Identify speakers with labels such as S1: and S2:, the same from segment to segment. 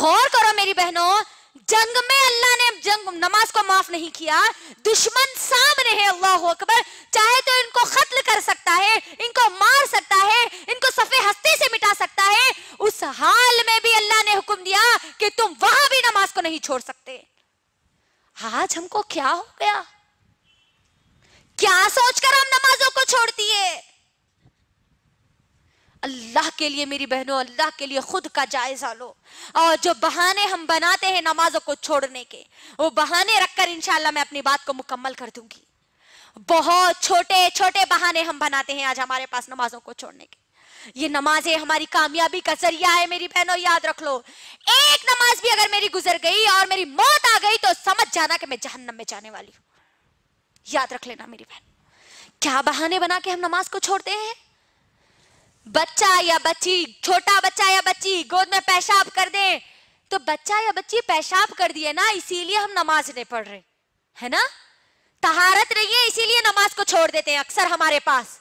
S1: गौर करो मेरी बहनों जंग में अल्लाह ने जंग नमाज को माफ नहीं किया दुश्मन सामने है अल्लाह अकबर चाहे तो इनको खत्ल कर सकता है इनको मार सकता है इनको सफे हस्ती से मिटा सकता है उस हाल में भी अल्लाह ने हुक्म दिया कि तुम वहां भी नमाज को नहीं छोड़ सकते आज हमको क्या हो गया क्या सोचकर हम नमाजों को छोड़ दिए अल्लाह के लिए मेरी बहनों अल्लाह के लिए खुद का जायजा लो और जो बहाने हम बनाते हैं नमाजों को छोड़ने के वो बहाने रखकर इंशाल्लाह मैं अपनी बात को मुकम्मल कर दूंगी बहुत छोटे छोटे बहाने हम बनाते हैं आज हमारे पास नमाजों को छोड़ने के ये नमाजें हमारी कामयाबी का जरिया है मेरी बहनों याद रख लो एक नमाज भी अगर मेरी गुजर गई और मेरी मौत आ गई तो समझ जाना कि मैं जहन्नम में जाने वाली हूं याद रख लेना मेरी बहन क्या बहाने बना के हम नमाज को छोड़ते हैं बच्चा या बच्ची छोटा बच्चा या बच्ची गोद में पेशाब कर दे तो बच्चा या बच्ची पेशाब कर दिए ना इसीलिए हम नमाज नहीं पढ़ रहे है ना तहारत नहीं है इसीलिए नमाज को छोड़ देते हैं अक्सर हमारे पास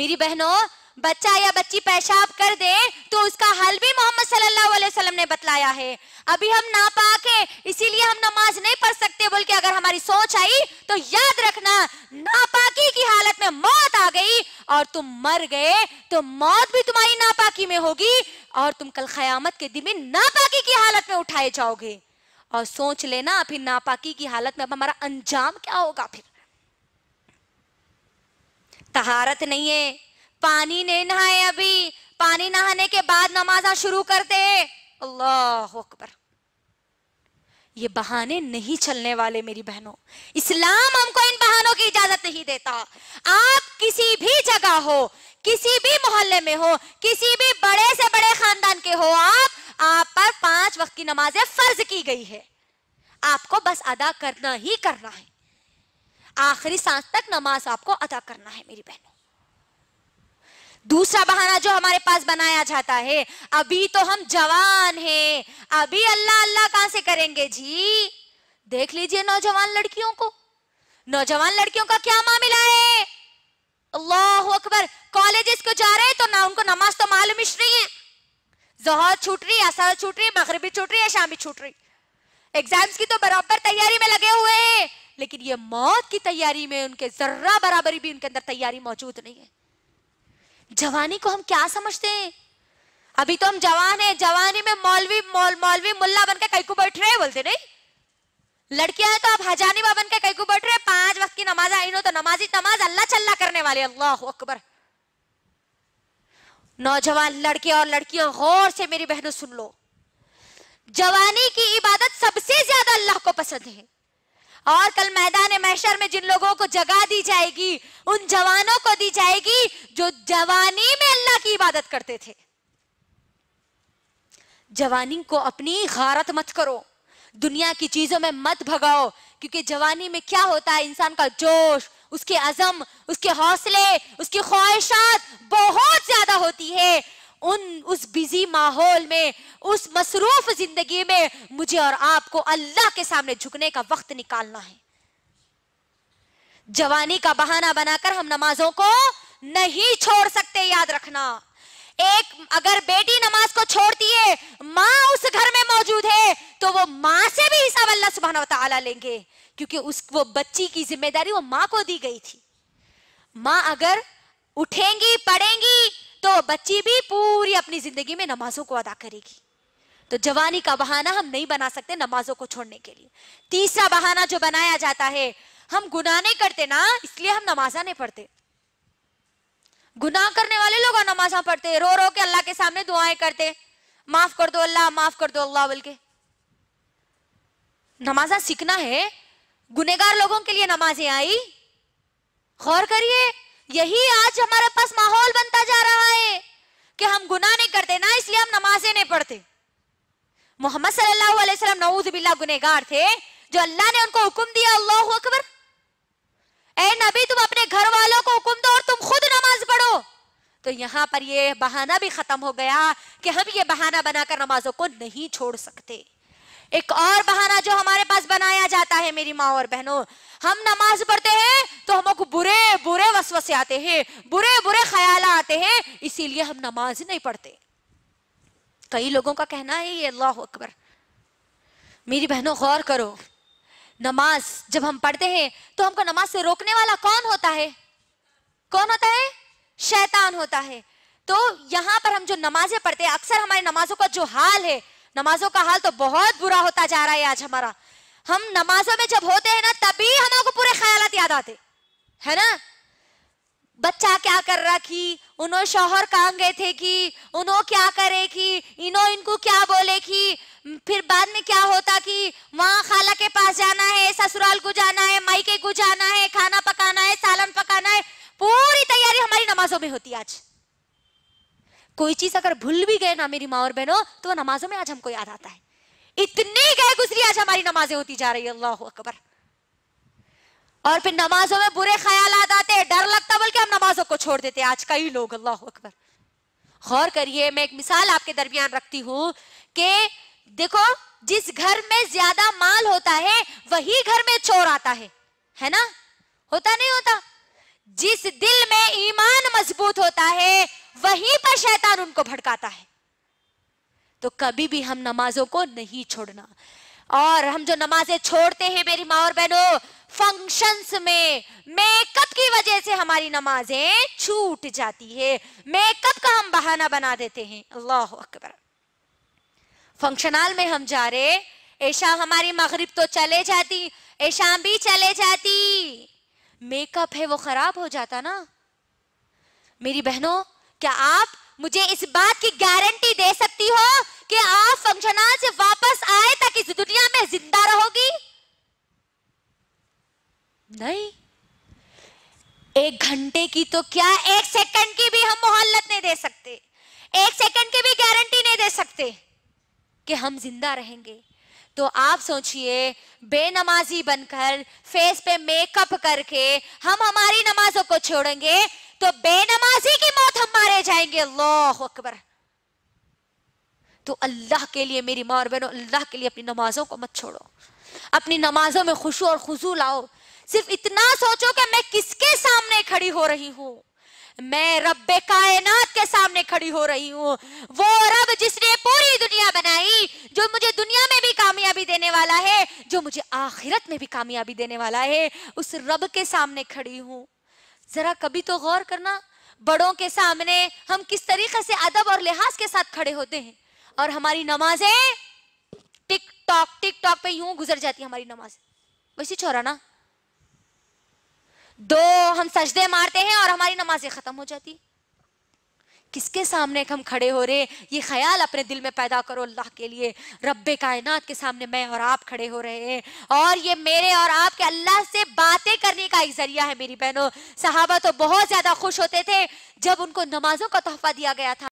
S1: मेरी बहनों बच्चा या बच्ची पेशाब कर दे तो उसका हल भी मोहम्मद सल्लल्लाहु अलैहि वसल्लम ने बतलाया है अभी हम ना पाके इसीलिए हम नमाज नहीं पढ़ सकते बोल के अगर हमारी सोच आई तो याद रखना नापाकी की हालत में मौत आ गई और तुम मर गए तो मौत भी तुम्हारी नापाकी में होगी और तुम कल खयामत के दिन में नापाकी की हालत में उठाए जाओगे और सोच लेना फिर नापाकी की हालत में अब हमारा अंजाम क्या होगा फिर तहारत नहीं है पानी नहीं नहाए अभी पानी नहाने के बाद नमाजा शुरू कर दे अल्लाह अकबर ये बहाने नहीं चलने वाले मेरी बहनों इस्लाम हमको इन इंसानों की इजाजत नहीं देता आप किसी भी जगह हो किसी भी मोहल्ले में हो किसी भी बड़े से बड़े खानदान के हो आप आप पर पांच वक्त की नमाजें फर्ज की गई है आपको बस अदा करना ही करना है आखिरी सांस तक नमाज आपको अदा करना है मेरी बहनों दूसरा बहाना जो हमारे पास बनाया जाता है अभी तो हम जवान हैं अभी अल्लाह अल्लाह कहां से करेंगे जी देख लीजिए नौजवान लड़कियों को नौजवान लड़कियों का क्या मामला है अल्लाह अकबर कॉलेजेस को जा रहे हैं तो ना उनको नमाज तो मालूम नहीं है जहर छूट रही है असर छूट रही है भी छूट रही है शाम भी छूट रही एग्जाम्स की तो बराबर तैयारी में लगे हुए हैं लेकिन ये मौत की तैयारी में उनके जर्रा बराबरी भी उनके अंदर तैयारी मौजूद नहीं है जवानी को हम क्या समझते हैं अभी तो हम जवान हैं जवानी में मौलवी मौल मौलवी मुल्ला बनकर कई को बैठ रहे हैं बोलते नहीं लड़कियां हैं तो आप हजानी बा बनकर कई को बैठ रहे नमाज आई नो तो नमाजी नमाज अल्लाह चल्ला करने वाले अल्लाह अकबर नौजवान लड़के और लड़कियों गौर से मेरी बहनों सुन लो जवानी की इबादत सबसे ज्यादा अल्लाह को पसंद है और कल मैदान मैशर में जिन लोगों को जगा दी जाएगी उन जवानों को दी जाएगी जो जवानी में अल्लाह की इबादत करते थे जवानी को अपनी गारत मत करो दुनिया की चीजों में मत भगाओ क्योंकि जवानी में क्या होता है इंसान का जोश उसके अजम उसके हौसले उसकी ख्वाहिशात बहुत ज्यादा होती है उन उस बिजी माहौल में उस मसरूफ जिंदगी में मुझे और आपको अल्लाह के सामने झुकने का वक्त निकालना है जवानी का बहाना बनाकर हम नमाजों को नहीं छोड़ सकते याद रखना एक अगर बेटी नमाज को छोड़ती है माँ उस घर में मौजूद है तो वो माँ से भी हिसाब अल्लाह सुबहाना तला लेंगे क्योंकि उस वो बच्ची की जिम्मेदारी वो माँ को दी गई थी माँ अगर उठेंगी पढ़ेंगी तो बच्ची भी पूरी अपनी जिंदगी में नमाजों को अदा करेगी तो जवानी का बहाना हम नहीं बना सकते नमाजों को छोड़ने के लिए तीसरा बहाना जो बनाया जाता है हम गुनाह नहीं करते ना इसलिए हम नमाजा नहीं पढ़ते गुनाह करने वाले लोग नमाजा पढ़ते रो रो के अल्लाह के सामने दुआएं करते माफ कर दो अल्लाह माफ कर दो अल्लाह बोल के नमाजा सीखना है गुनेगार लोगों के लिए नमाजें आई गौर करिए यही आज हमारे पास माहौल बनता जा रहा है कि हम गुनाह नहीं करते ना इसलिए हम नमाजें नहीं पढ़ते मोहम्मद सल्लल्लाहु अलैहि वसल्लम नऊज बिल्ला गुनेगार थे जो अल्लाह ने उनको हुक्म दिया अल्लाह अकबर ए नबी तुम अपने घर तो यहाँ पर ये बहाना भी खत्म हो गया कि हम ये बहाना बनाकर नमाजों को नहीं छोड़ सकते एक और बहाना जो हमारे पास बनाया जाता है मेरी माँ और बहनों हम नमाज पढ़ते हैं तो हमको बुरे बुरे वसवसे आते हैं बुरे बुरे ख्याल आते हैं इसीलिए हम नमाज नहीं पढ़ते कई लोगों का कहना है ये अल्लाह अकबर मेरी बहनों गौर करो नमाज जब हम पढ़ते हैं तो हमको नमाज से रोकने वाला कौन होता है कौन होता है शैतान होता है तो यहां पर हम जो नमाजें पढ़ते हैं अक्सर हमारी नमाजों का जो हाल है नमाजों का हाल तो बहुत बुरा होता जा रहा है आज हमारा हम नमाजों में जब होते हैं ना तभी हम को पूरे ख्याल याद आते है ना बच्चा क्या कर रहा कि उन्होंने शोहर कहाँ गए थे कि उन्हों क्या करे कि इनो इनको क्या बोले कि फिर बाद में क्या होता कि वहां खाला के पास जाना है ससुराल को जाना है माई के को जाना है खाना पकाना है सालन पकाना है नमाजों में होती आज कोई चीज अगर भूल भी गए ना मेरी माँ और बहनों तो वो नमाजों में आज हमको याद आता है इतनी गए गुजरी आज हमारी नमाजें होती जा रही है अल्लाह अकबर और फिर नमाजों में बुरे ख्याल आते हैं डर लगता बल्कि हम नमाजों को छोड़ देते हैं आज कई लोग अल्लाह अकबर गौर करिए मैं एक मिसाल आपके दरमियान रखती हूं कि देखो जिस घर में ज्यादा माल होता है वही घर में चोर आता है है ना होता नहीं होता जिस दिल में ईमान वहीं पर शैतान उनको भड़काता है तो कभी भी हम नमाजों को नहीं छोड़ना और हम जो नमाजें छोड़ते हैं मेरी माँ और बहनों फंक्शंस में मेकअप की वजह से हमारी नमाजें छूट जाती है मेकअप का हम बहाना बना देते हैं अल्लाह अकबर फंक्शनल में हम जा रहे ऐशा हमारी मगरिब तो चले जाती ऐशा भी चले जाती मेकअप है वो खराब हो जाता ना मेरी बहनों क्या आप मुझे इस बात की गारंटी दे सकती हो कि आप फंक्शनल से वापस आए तक इस दुनिया में जिंदा रहोगी नहीं एक घंटे की तो क्या एक सेकंड की भी हम मोहल्लत नहीं दे सकते एक सेकंड की भी गारंटी नहीं दे सकते कि हम जिंदा रहेंगे तो आप सोचिए बेनमाजी बनकर फेस पे मेकअप करके हम हमारी नमाजों को छोड़ेंगे तो बेनमाजी की मौत हम मारे जाएंगे अल्लाह अकबर तो अल्लाह के लिए मेरी माँ और बहनों अल्लाह के लिए अपनी नमाजों को मत छोड़ो अपनी नमाजों में खुशू और खुशू लाओ सिर्फ इतना सोचो कि मैं किसके सामने खड़ी हो रही हूं मैं रब कायनात के सामने खड़ी हो रही हूँ वो रब जिसने पूरी दुनिया बनाई जो मुझे दुनिया में भी कामयाबी देने वाला है जो मुझे आखिरत में भी कामयाबी देने वाला है उस रब के सामने खड़ी हूँ जरा कभी तो गौर करना बड़ों के सामने हम किस तरीके से अदब और लिहाज के साथ खड़े होते हैं और हमारी नमाजें टिक टॉक टिक टॉक पे यूं गुजर जाती है हमारी नमाज वैसे छोरा ना दो हम सजदे मारते हैं और हमारी नमाजें खत्म हो जाती है किसके सामने हम खड़े हो रहे ये ख्याल अपने दिल में पैदा करो अल्लाह के लिए रब कायनात के सामने मैं और आप खड़े हो रहे हैं और ये मेरे और आपके अल्लाह से बातें करने का एक जरिया है मेरी बहनों सहाबा तो बहुत ज्यादा खुश होते थे जब उनको नमाजों का तोहफा दिया गया था